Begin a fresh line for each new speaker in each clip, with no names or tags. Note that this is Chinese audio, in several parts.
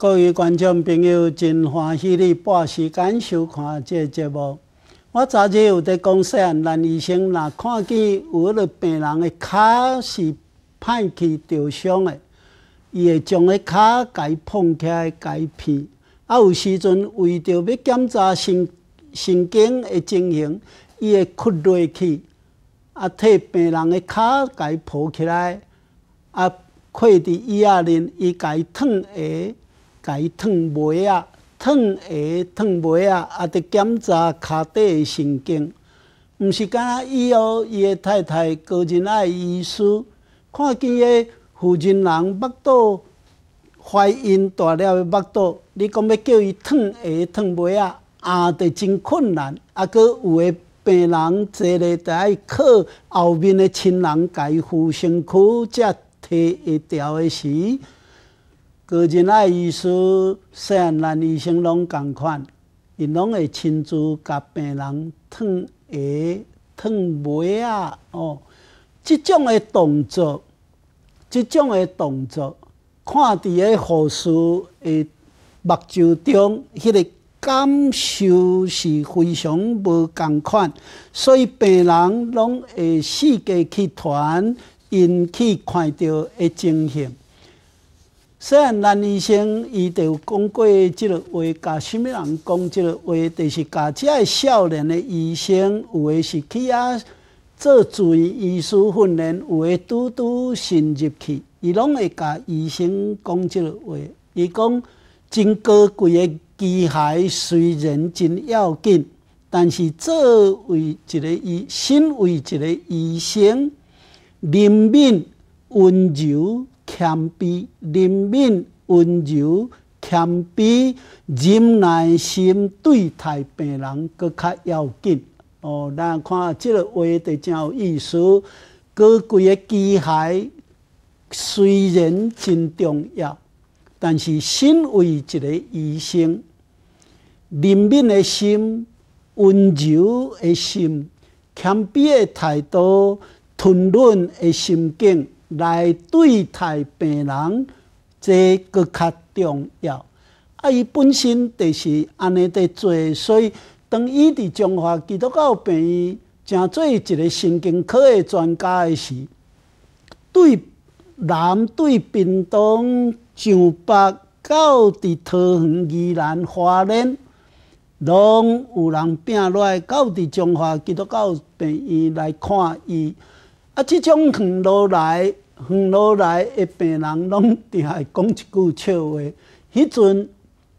各位观众朋友，真欢喜你半时间收看这节目。我早日有在讲说，男医生若看见有迄个病人个脚是歹去受伤个，伊会将个脚伊碰起来解片。啊，有时阵为着要检查神神经个情形，伊会屈落去，啊替病人个脚伊抱起来，啊跪伫椅仔面，伊解烫下。甲伊烫袜啊，烫鞋，烫袜啊，也得检查骹底的神经。毋是讲伊哦，伊的太太高真爱医师看见个负责人巴肚怀孕大了的巴肚，你讲要叫伊烫鞋、烫袜啊，也得真困难。啊，佫有诶病人坐咧，得爱靠后面的亲人，家扶身躯，才提会调的时。高人爱医师、细汉男医生拢共款，因拢会亲自甲病人烫鞋、烫袜啊，哦，即种诶动作，即种诶动作，看伫个护士诶目睭中，迄个感受是非常无共款，所以病人拢会四觉去传，因去看到会精神。虽然男医生伊就讲过即个话，甲虾物人讲即个话，但是甲只少年的医生，有的是去啊做住院医师训练，有的拄拄新入去，伊拢会甲医生讲即个话，伊讲真高贵的机械虽然真要紧，但是作为一个医，身为一个医生，怜悯温柔。谦卑、怜悯、温柔、谦卑、忍耐心对待病人，搁较要紧哦。咱看即个话，的确有意思。高级嘅机械虽然真重要，但是身为一个医生，怜悯的心、温柔的心、谦卑的态度、吞伦的心境。来对待病人，这个较重要。啊，伊本身就是安尼在做，所以当伊伫中华基督教病院成做一个神经科的专家的时，对南对屏东、上北到伫桃园、宜兰、花莲，拢有人病来到伫中华基督教病院来看伊。啊，即种远路来、远路来的病人，拢在讲一句笑话。迄阵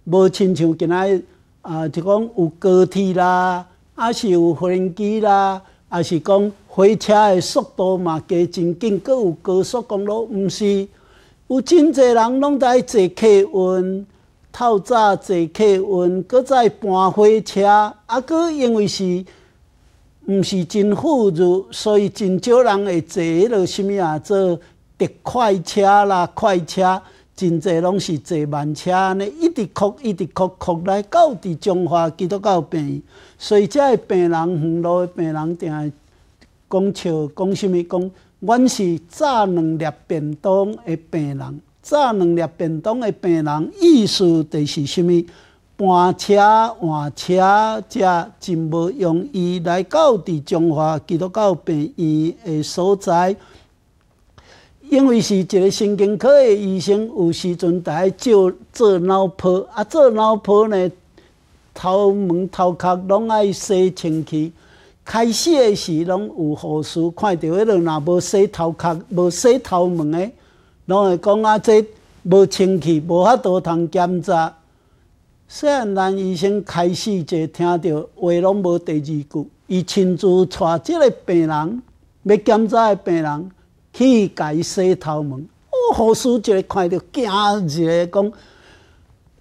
无亲像今仔，啊，就讲有高铁啦，啊，是有飞机啦，啊，是讲火车的速度嘛，加真紧，佮有高速公路，毋是？有真侪人拢在坐客运，透早坐客运，搁再搬火车，啊，搁因为是。毋是真富裕，所以真少人会坐迄落什物啊？坐特快车啦、快车，真侪拢是坐慢车安尼，一直哭一直哭哭来，到伫中华基督教病，所以只会病人，远路的病人定讲笑讲什物讲，阮是早两日便当的病人，早两日便当的病人，意思就是什物？搬车、换车，遮真无用。伊来到伫中华基督教病院的所在，因为是一个神经科的医生，有时阵来照做脑泡。啊，做脑泡呢，头门头壳拢爱洗清气。开始的时，拢有护士看到迄落，若无洗头壳、无洗头门的，拢会讲啊，这无清气，无法度通检查。虽然男医生开始就听到话拢无第二句，伊亲自带即个病人要检查的病人去甲伊洗头毛。哦，护士就看到一个讲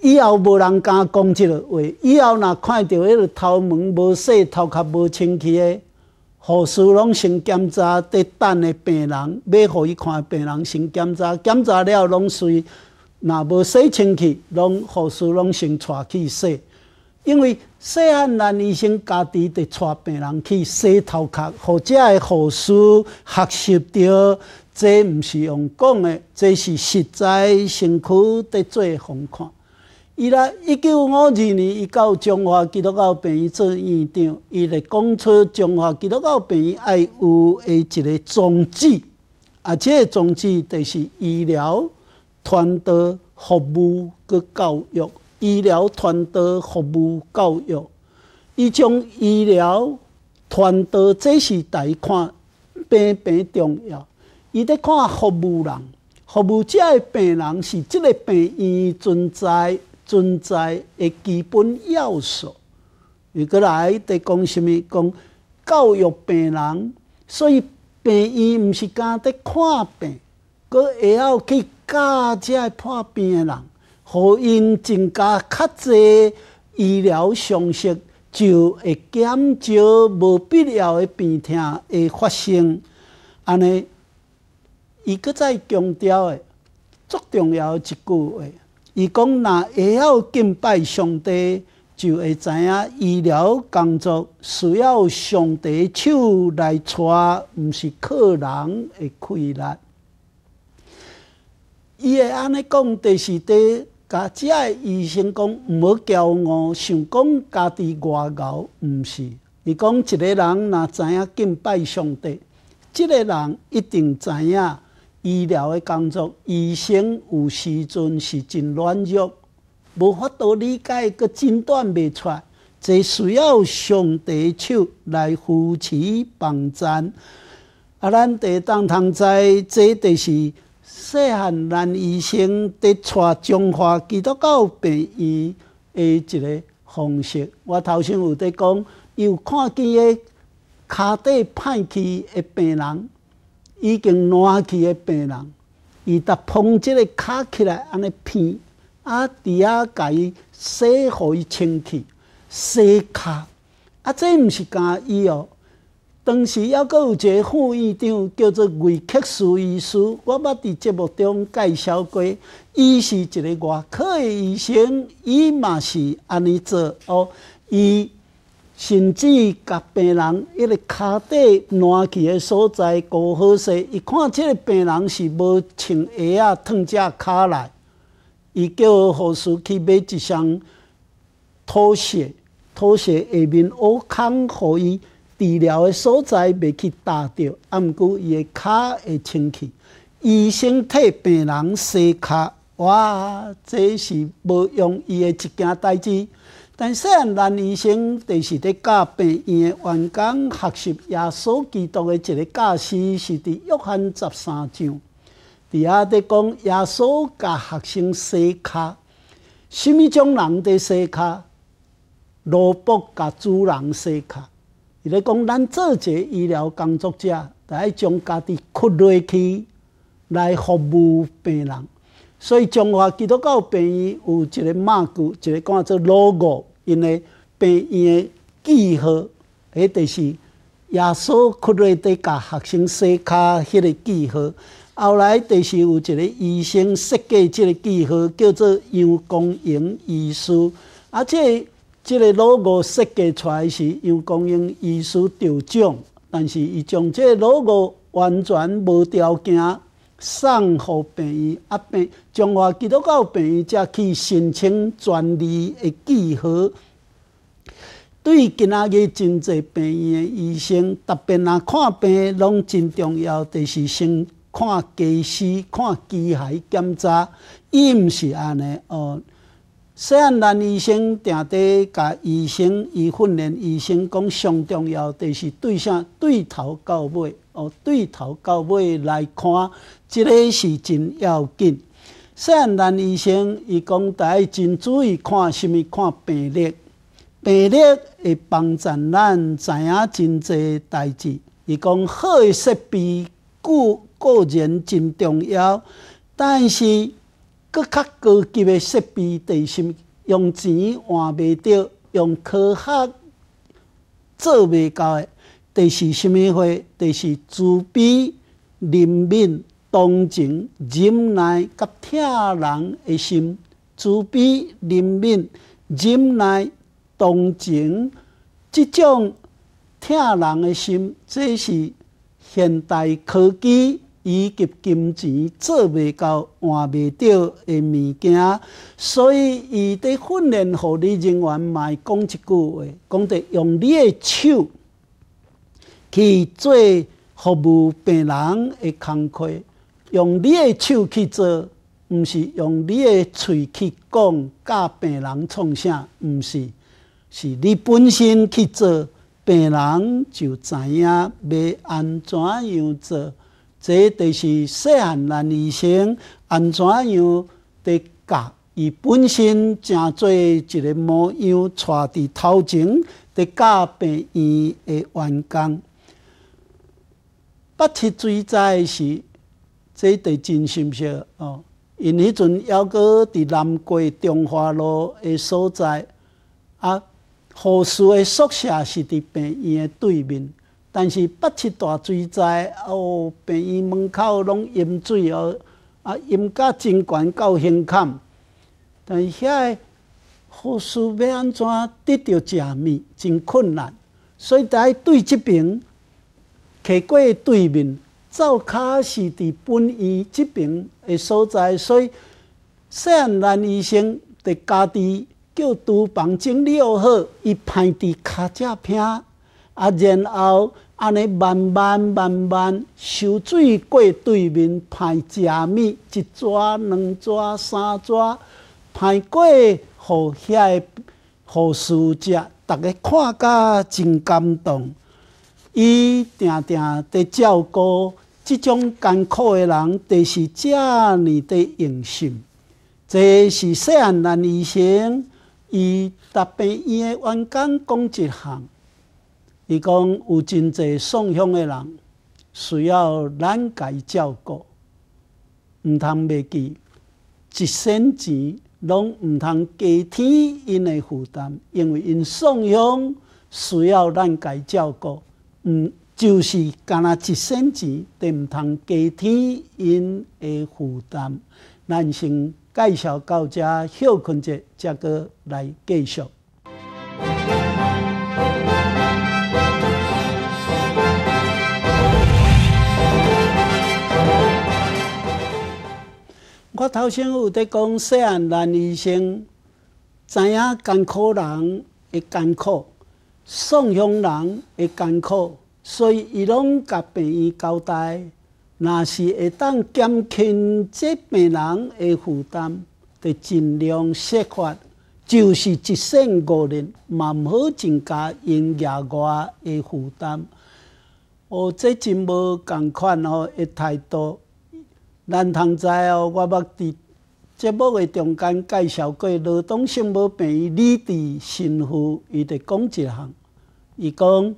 以后无人敢讲即个话，以后若看到迄个头毛无洗、头壳无清气的护士，拢先检查伫等的病人，要互伊看的病人先检查，检查了拢随。若无洗清气，拢护士拢先带去洗，因为细汉男医生家己得带病人去洗头壳，或者个护士学习到，这毋是用讲的，这是实在辛苦伫做奉看。伊来一九五二年，伊到中华基督教病院做院长，伊来讲出中华基督教病院爱有诶一个宗旨，啊，这个宗旨就是医疗。团队服务佮教育医疗团队服务教育，伊将医疗团队即是大看病病重要。伊在看服务人，服务者的病人是即个病医院存在存在的基本要素。伊过来伫讲虾米？讲教育病人，所以病院毋是家伫看病，佮会晓去。家己破病诶人，互因增加较侪医疗常识，就会减少无必要诶病痛诶发生。安尼，伊搁再强调诶，足重要一句话，伊讲：，若会晓敬拜上帝，就会知影医疗工作需要上帝手来带，毋是靠人诶开力。伊会安尼讲，就是对家姐个医生讲，毋好骄傲，想讲家己外牛，毋是。伊讲一个人若知影敬拜上帝，即个人一定知影医疗的工作，医生有时阵是真软弱，无法度理解，搁诊断袂出，这需要上帝手来扶持帮助。啊，咱得当通知，这就是。细汉，男医生伫带中华基督教病医的一个方式。我头先有在讲，有看见个骹底歹去的病人，已经烂去的病人，伊搭捧即个脚起来安尼片，啊遐甲伊洗互伊清气，洗骹。啊这毋是家伊哦。当时还阁有一个副院长叫做魏克树医师，我捌伫节目中介绍过，伊是一个外科的医生，伊嘛是安尼做哦。伊甚至甲病人一个脚底暖起的所在搞好势，伊看即个病人是无穿鞋啊，脱只脚来，伊叫护士去买一双拖鞋，拖鞋下面铺空，和伊。治疗诶所在袂去踏着，毋过伊诶骹会清气。医生替病人洗骹，哇，这是无容易诶一件代志。但圣咱医生就是伫教病院诶员工学习。耶稣基督诶一个教师，是伫约翰十三章，伫啊伫讲耶稣教学生洗骹，什物种人伫洗骹？罗卜甲主人洗骹。咧讲咱做者医疗工作者，得爱将家己括落去来服务病人，所以中华基督教病院有一个马句，一个叫做 logo，因为病院的记号，迄个是稣括落去，底教学生说卡迄个记号，后来就是有一个医生设计即个记号，叫做杨光勇医师，啊，个。即个脑部设计出来是由公英医师著奖，但是伊将即个脑部完全无条件送予病院，啊病从我记录到病院才去申请专利的几何。对今仔日真侪病院的医生，特别呐看病拢真重要，就是先看技师、看机械检查，伊毋是安尼哦。西安男医生定底甲医生伊训练，医生讲上重要的是对啥对头到尾，哦，对头到尾来看，即个是真要紧。西安男医生伊讲，台真注意看，什么看病历，病历会帮咱知影真济代志。伊讲好的设备固固然真重要，但是。佫较高级的设备，第是用钱换袂到，用科学做袂到的，第是甚物货？第是慈悲、怜悯、同情、忍耐、甲疼人的心。慈悲、怜悯、忍耐、同情，即种疼人的心，即是现代科技。以及金钱做袂到、换袂到的物件，所以伊伫训练护理人员，卖讲一句话，讲着用你的手去做服务病人个工课，用你的手去做，毋是用你的喙去讲教病人创啥，毋是，是你本身去做，病人就知影要安怎样做。这就是细汉难养成，安怎样伫教？伊本身正侪一个模样，带伫头前伫教病院的员工。不，其水在的是，这得真心笑哦。因迄阵要阁伫南街中华路的所在，啊，护士的宿舍是伫病院的对面。但是北七大水灾，哦，病院门口拢淹水，哦，啊，淹甲真悬，够胸坎。但是遐个护士要安怎得到食物，真困难。所以在对即边，溪过对面，灶卡是伫本院即边的所在，所以细汉男医生伫家己叫厨房整理好，伊排伫脚只痛，啊，然后。安尼慢慢慢慢，收水过对面排食物一撮、两撮、三撮，排过互遐个护士食，逐个看甲真感动。伊定定伫照顾即种艰苦的人，就是遮尔的用心。这是世难医生，伊大病院的员工讲一行。伊讲有真侪送香的人需要咱家照顾，毋通忘记一身钱，拢毋通加添因的负担，因为因送香需要咱家照顾。毋就是干那一身钱，都毋通加添因的负担。咱先介绍到遮休困者，则个来继续。我头先有在讲，细汉男医生知影艰苦人会艰苦，送胸人会艰苦，所以伊拢甲病医交代，若是会当减轻即病人嘅负担，就尽量设法，就是一省个人，万好增加因额外嘅负担。而这真无共款哦，一太多。咱通知哦，我捌伫节目诶中间介绍过，劳动性闻病伊里底神父伊伫讲一项，伊讲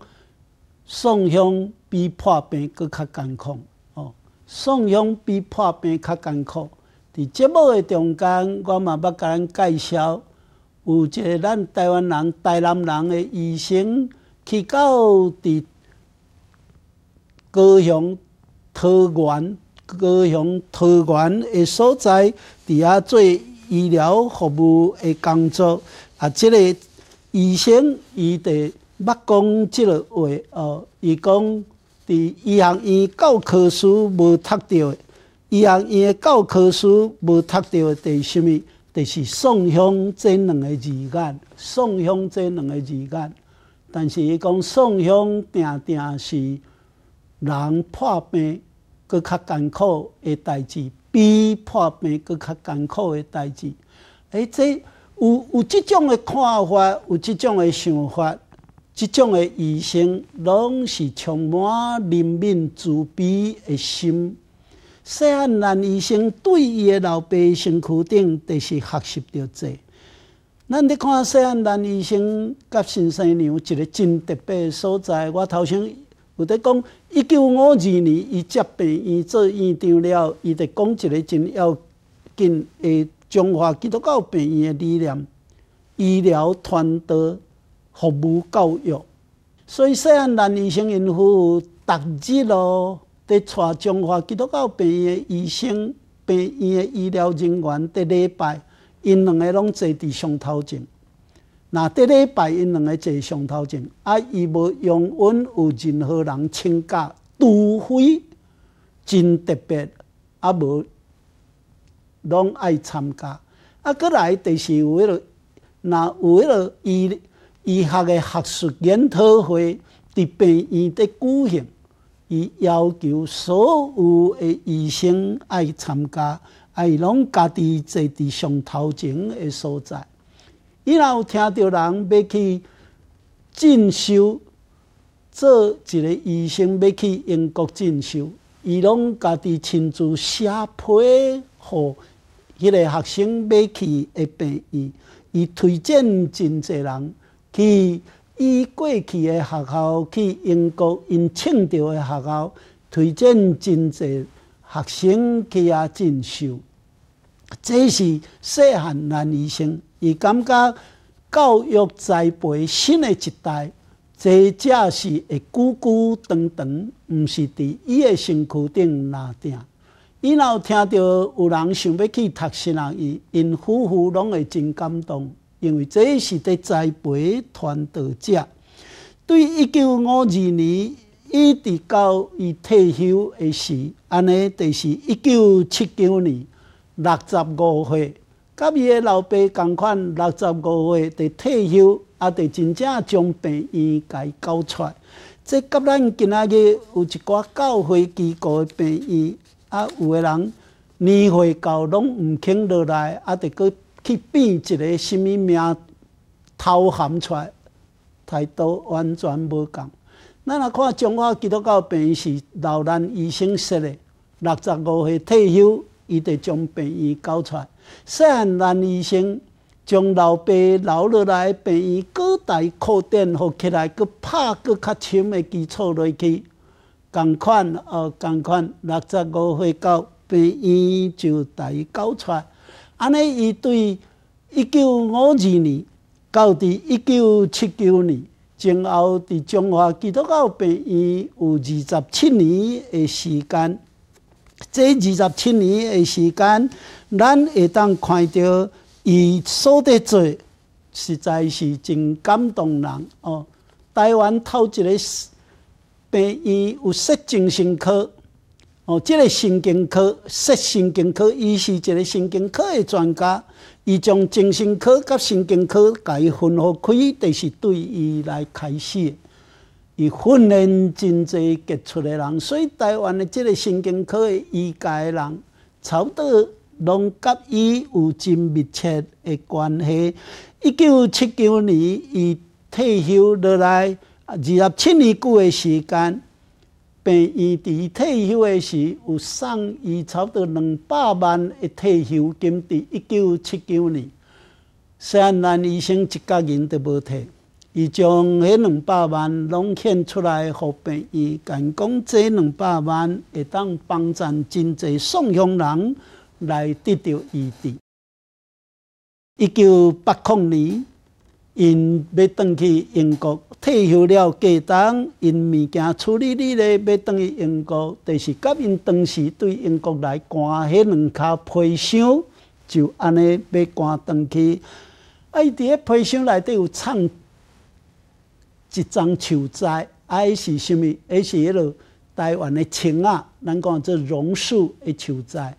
宋香比破病佫较艰苦哦，宋香比破病较艰苦。伫节目诶中间，我嘛捌甲咱介绍有一个咱台湾人、台南人诶医生，去到伫高雄桃园。高雄桃园的所在，伫遐做医疗服务的工作。啊，即个医生伊伫捌讲即个话哦，伊讲伫医学院教科书无读到的，医学院的教科书无读到的，是、什物？就是“宋香这两个字眼，“宋香这两个字眼。但是伊讲“宋香定定是人破病。佫较艰苦的代志，比破病，佫较艰苦的代志。哎，这有有即种的看法，有即种的想法，即种的医生，拢是充满怜悯慈悲的心。西安男医生对伊的老百姓苦顶，得是学习着这。咱咧看西安男医生甲新生娘一个真特别诶所在，我头先。有得讲，一九五二年，伊接病，院做院长了，伊著讲一个真要紧，诶中华基督教病院的理念：医疗、团队服务、教育。所以，说，汉咱医生因父，逐日咯在带中华基督教病院的医生、病院的医疗人员在礼拜，因两个拢坐伫上头前。那这礼拜因两个坐上头前，啊，伊无用阮有任何人请假，除非真特别，啊，无拢爱参加。啊，过来第是有迄落，那有迄落医医学嘅学术研讨会，伫病院伫举行，伊要求所有嘅医生爱参加，啊，伊拢家己坐伫上头前嘅所在。伊有听到人要去进修，做一个医生要去英国进修，伊拢家己亲自写批予迄个学生要去的病院，伊推荐真济人去伊过去的学校去英国，因请到的学校推荐真济学生去啊进修，这是细汉男医生。伊感觉教育栽培新诶一代，这则是会久久长长，毋是伫伊诶身躯顶拿定。伊若有听到有人想要去读新学院，因夫妇拢会真感动，因为这是伫栽培传道者。对一九五二年，伊伫到伊退休诶时，安尼就是一九七九年六十五岁。甲伊个老爸共款，六十五岁得退休，啊得真正将病院家交出。来。即甲咱今仔日有一寡教会机构个病院，啊有个人年岁到拢毋肯落来，啊得阁去变一个什物名，头含出，来，态度完全无共。咱来看，中华基督教病院是老人医生说嘞，六十五岁退休，伊得将病院交出。来。细汉，医生将老爸留落来，病院搁代扩展好起来，佮拍佮较深的基础落去，共款哦，共款六十五岁到病院就代交出，安尼伊对一九五二年到一九七九年前后伫中华基督教病院有二十七年的时间。这二十七年的时间，咱会当看到伊所得最实在是真感动人哦。台湾头一个病医有设精神科，哦，这个神经科设神经科，伊是一个神经科的专家，伊将精神科甲神经科共伊分好开，就是对伊来开写。伊训练真济杰出的人，所以台湾的即个神经科的医界的人，不多拢甲伊有真密切的关系。一九七九年伊退休落来二十七年久的时间，被延迟退休的时有送伊差不多两百万的退休金。伫一九七九年，虽然医生一角人都无退。伊将迄两百万拢献出来，互币伊敢讲，这两百万会当帮助真侪宋乡人来得到医治。一九八零年，因要转去英国，退休了过冬，因物件处理哩咧，要转去英国，就是甲因当时对英国来讲，迄两骹皮箱，就安尼要赶转去。伊伫个皮箱内底有唱。一桩树啊，哎是啥物？哎是迄落台湾的青啊，咱讲做榕树的树灾。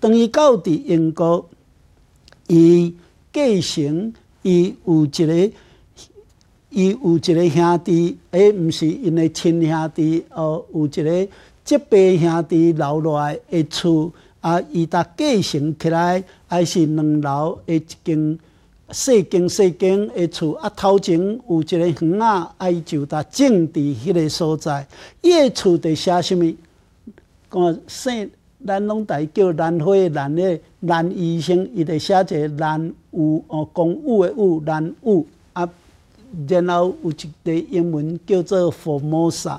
等于伊到伫英国，伊继承，伊有一个，伊有一个兄弟，哎，毋是因诶亲兄弟，而有一个这边兄弟留落来诶厝，啊，伊搭继承起来，哎是两楼的一间。细间细间的厝啊，头前有一个园啊，伊就呾种伫迄个所在。伊的厝伫写什物？讲姓咱拢台叫兰花兰的兰，医生伊伫写一个兰有哦，公务诶有兰有啊。然后有一个英文叫做 Formosa，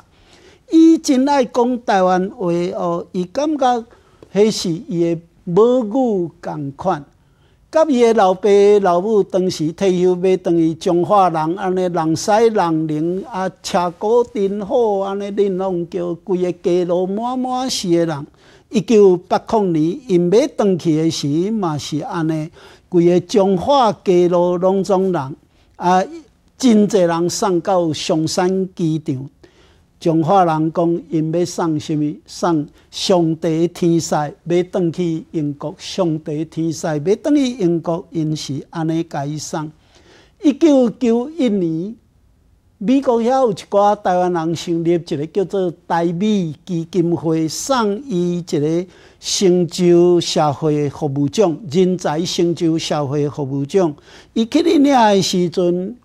伊真爱讲台湾话哦，伊感觉迄是伊诶母语同款。甲伊诶老爸老母当时退休，要当伊彰化人安尼人世人灵，啊车古真好安尼，恁拢叫规个街路满满是诶人。一九八零年因要当去时嘛是安尼，规个彰化街路拢种人，啊真侪人送到上山机场。从化人讲，因要送什物？送上帝天赛，要倒去英国。上帝天赛，要倒去英国，因是安尼伊送。一九九一年，美国遐有一寡台湾人成立一个叫做“大美基金会”，送伊一个成就社会服务奖、人才成就社会服务奖。伊开领的时阵。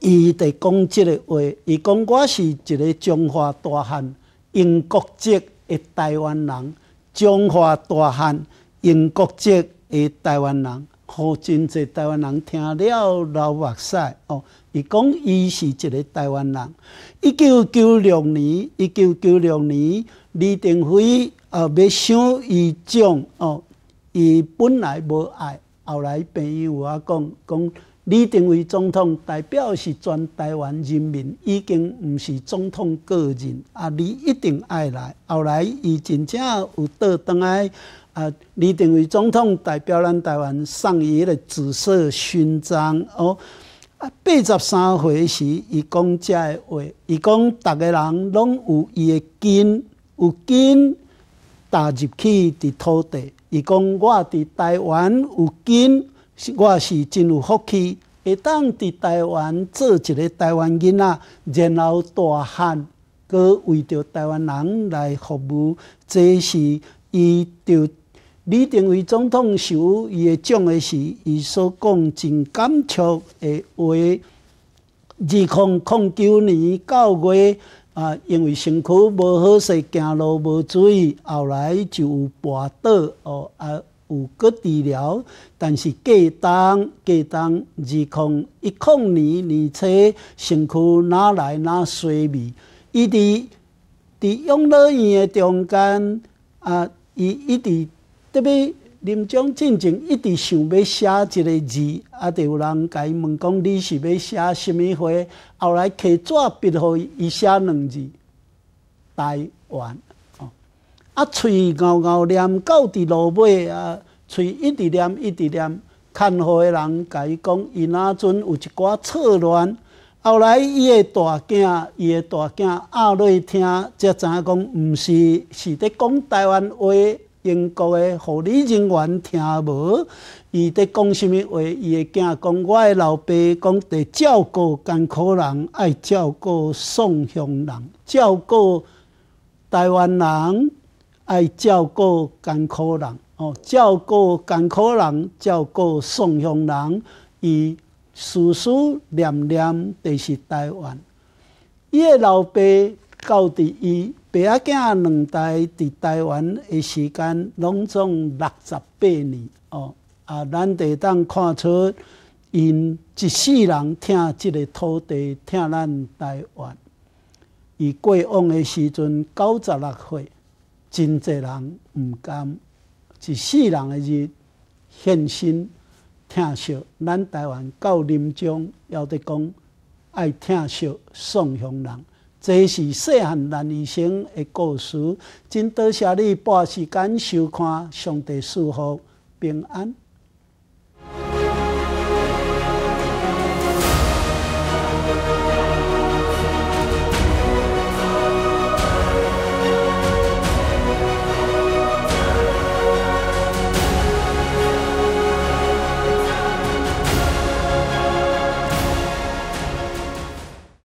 伊伫讲即个话，伊讲我是一个中华大汉，英国籍的台湾人。中华大汉，英国籍的台湾人，好真侪台湾人听了流目屎哦。伊讲伊是一个台湾人。一九九六年，一九九六年，李登辉呃要想伊种哦，伊本来无爱，后来朋友我讲讲。李登辉总统代表是全台湾人民，已经毋是总统个人。啊，李一定爱来。后来，伊真正有倒当来。啊，李登辉总统代表，咱台湾上一个紫色勋章哦。啊，八十三岁时，伊讲遮个话，伊讲，逐个人拢有伊个根，有根踏入去伫土地。伊讲，我伫台湾有根。我是真有福气，会当伫台湾做一个台湾囡仔，然后大汉，搁为着台湾人来服务，这是伊着李登辉总统受伊的奖的是，伊所讲真感触的话。二零零九年九月，啊，因为身躯无好势，走路无注意，后来就有跌倒哦啊。有割治疗，但是过冬过冬，二空一空年年差，身躯哪来哪衰微？伊伫伫养老院的中间，啊，伊伊伫特别临终进前，一直想要写一个字，啊，就有人甲伊问讲，你是欲写什物花？后来摕纸笔互伊写两字，台湾。啊！喙咬咬念到伫落尾啊！喙一直念一直念，看货诶人甲伊讲，伊那阵有一寡错乱。后来伊诶大囝，伊诶大囝阿瑞听则影讲？毋是是伫讲台湾话，英国诶护理人员听无。伊伫讲虾物话？伊诶囝讲，我诶老爸讲伫照顾艰苦人，爱照顾宋乡人，照顾台湾人。爱照顾艰苦人哦，照顾艰苦人，照顾宋伤人，伊思思念念就是台湾。伊个老爸到伫伊爸仔囝两代伫台湾的时间拢总六十八年哦。啊，咱得当看出，因一世人疼即个土地，疼咱台湾。伊过往的时阵九十六岁。真侪人毋甘，一世人诶日献身疼惜。咱台湾到临终，要得讲爱疼惜送行人，这是细汉难完成诶故事。真多谢你半时间收看，上帝舒服平安。